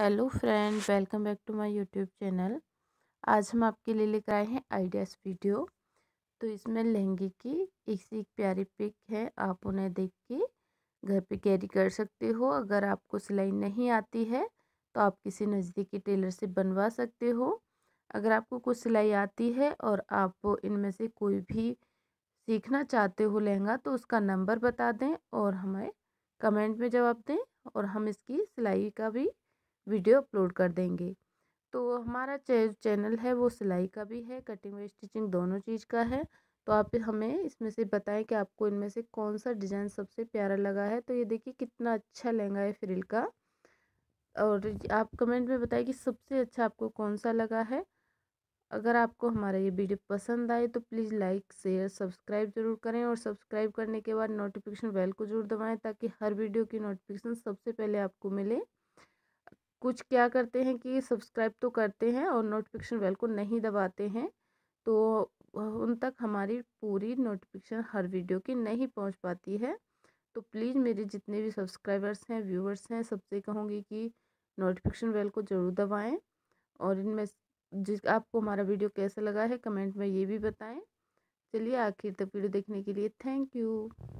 hello friend welcome back to my YouTube channel आज हम आपके लिए लेकर आए हैं आइडियाज़ वीडियो तो इसमें लहंगे की एक से एक प्यारी पिक है आप उन्हें देख के घर पे कैरी कर सकते हो अगर आपको सिलाई नहीं आती है तो आप किसी नज़दीकी टेलर से बनवा सकते हो अगर आपको कुछ सिलाई आती है और आप इनमें से कोई भी सीखना चाहते हो लहंगा तो उसका नंबर बता दें और हमें कमेंट में जवाब दें और हम इसकी सिलाई का भी वीडियो अपलोड कर देंगे तो हमारा चैनल है वो सिलाई का भी है कटिंग व स्टिचिंग दोनों चीज़ का है तो आप हमें इसमें से बताएं कि आपको इनमें से कौन सा डिज़ाइन सबसे प्यारा लगा है तो ये देखिए कितना अच्छा लहंगा है फ्रिल का और आप कमेंट में बताएं कि सबसे अच्छा आपको कौन सा लगा है अगर आपको हमारा ये वीडियो पसंद आए तो प्लीज़ लाइक शेयर सब्सक्राइब जरूर करें और सब्सक्राइब करने के बाद नोटिफिकेशन बेल को जरूर दबाएँ ताकि हर वीडियो की नोटिफिकेशन सबसे पहले आपको मिले कुछ क्या करते हैं कि सब्सक्राइब तो करते हैं और नोटिफिकेशन बेल को नहीं दबाते हैं तो उन तक हमारी पूरी नोटिफिकेशन हर वीडियो की नहीं पहुंच पाती है तो प्लीज़ मेरे जितने भी सब्सक्राइबर्स हैं व्यूवर्स हैं सबसे कहूँगी कि नोटिफिकेशन बेल को ज़रूर दबाएँ और इनमें जिस आपको हमारा वीडियो कैसा लगा है कमेंट में ये भी बताएँ चलिए आखिर तक वीडियो देखने के लिए थैंक यू